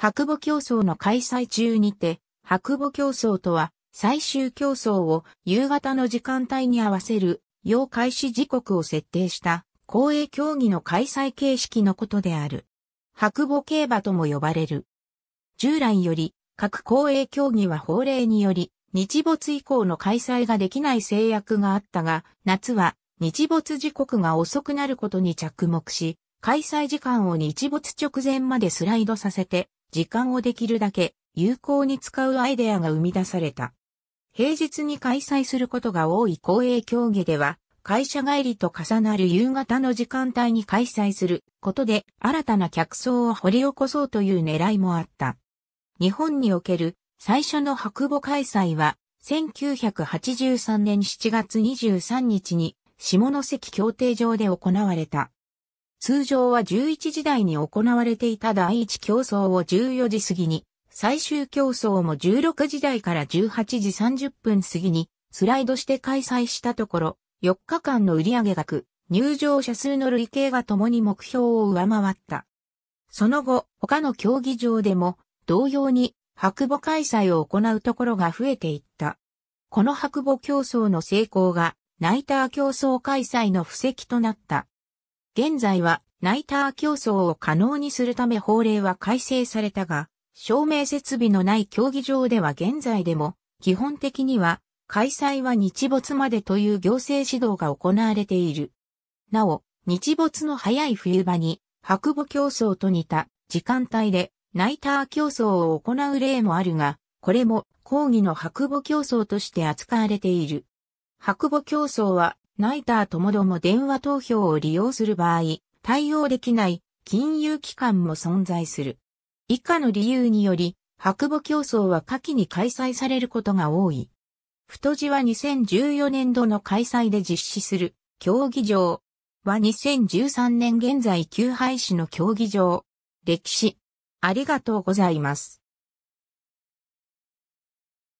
白母競争の開催中にて、白母競争とは、最終競争を夕方の時間帯に合わせる、要開始時刻を設定した、公営競技の開催形式のことである。白母競馬とも呼ばれる。従来より、各公営競技は法令により、日没以降の開催ができない制約があったが、夏は日没時刻が遅くなることに着目し、開催時間を日没直前までスライドさせて、時間をできるだけ有効に使うアイデアが生み出された。平日に開催することが多い公営競技では、会社帰りと重なる夕方の時間帯に開催することで新たな客層を掘り起こそうという狙いもあった。日本における最初の白母開催は1983年7月23日に下関協定上で行われた。通常は11時台に行われていた第1競争を14時過ぎに、最終競争も16時台から18時30分過ぎに、スライドして開催したところ、4日間の売上額、入場者数の累計が共に目標を上回った。その後、他の競技場でも、同様に、白母開催を行うところが増えていった。この白母競争の成功が、ナイター競争開催の布石となった。現在はナイター競争を可能にするため法令は改正されたが、照明設備のない競技場では現在でも、基本的には、開催は日没までという行政指導が行われている。なお、日没の早い冬場に、白母競争と似た時間帯で、ナイター競争を行う例もあるが、これも、講義の白母競争として扱われている。白母競争は、ナイターともども電話投票を利用する場合、対応できない金融機関も存在する。以下の理由により、白母競争は下記に開催されることが多い。太字は2014年度の開催で実施する競技場は2013年現在旧廃止の競技場。歴史。ありがとうございます。